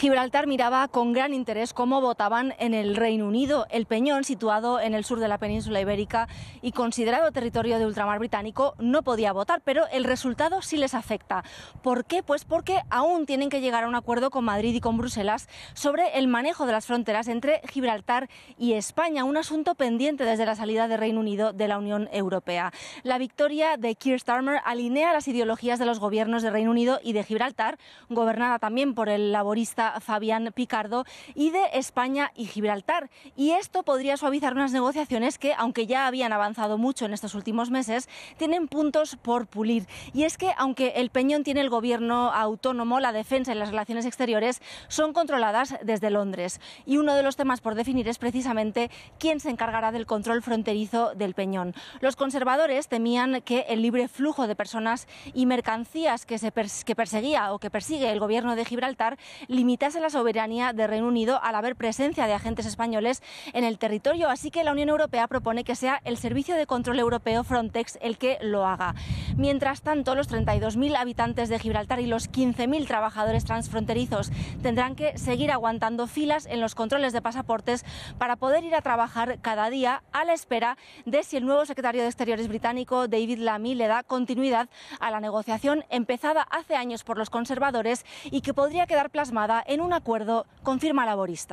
Gibraltar miraba con gran interés cómo votaban en el Reino Unido. El Peñón, situado en el sur de la península ibérica y considerado territorio de ultramar británico, no podía votar, pero el resultado sí les afecta. ¿Por qué? Pues porque aún tienen que llegar a un acuerdo con Madrid y con Bruselas sobre el manejo de las fronteras entre Gibraltar y España, un asunto pendiente desde la salida del Reino Unido de la Unión Europea. La victoria de Keir Starmer alinea las ideologías de los gobiernos de Reino Unido y de Gibraltar, gobernada también por el laborista Fabián Picardo y de España y Gibraltar. Y esto podría suavizar unas negociaciones que, aunque ya habían avanzado mucho en estos últimos meses, tienen puntos por pulir. Y es que, aunque el peñón tiene el gobierno autónomo, la defensa y las relaciones exteriores son controladas desde Londres. Y uno de los temas por definir es precisamente quién se encargará del control fronterizo del peñón. Los conservadores temían que el libre flujo de personas y mercancías que, se perseguía o que persigue el gobierno de Gibraltar limitara limitase la soberanía de Reino Unido al haber presencia de agentes españoles en el territorio. Así que la Unión Europea propone que sea el Servicio de Control Europeo Frontex el que lo haga. Mientras tanto, los 32.000 habitantes de Gibraltar y los 15.000 trabajadores transfronterizos tendrán que seguir aguantando filas en los controles de pasaportes para poder ir a trabajar cada día a la espera de si el nuevo secretario de Exteriores británico, David Lamy, le da continuidad a la negociación empezada hace años por los conservadores y que podría quedar plasmada en un acuerdo con firma laborista.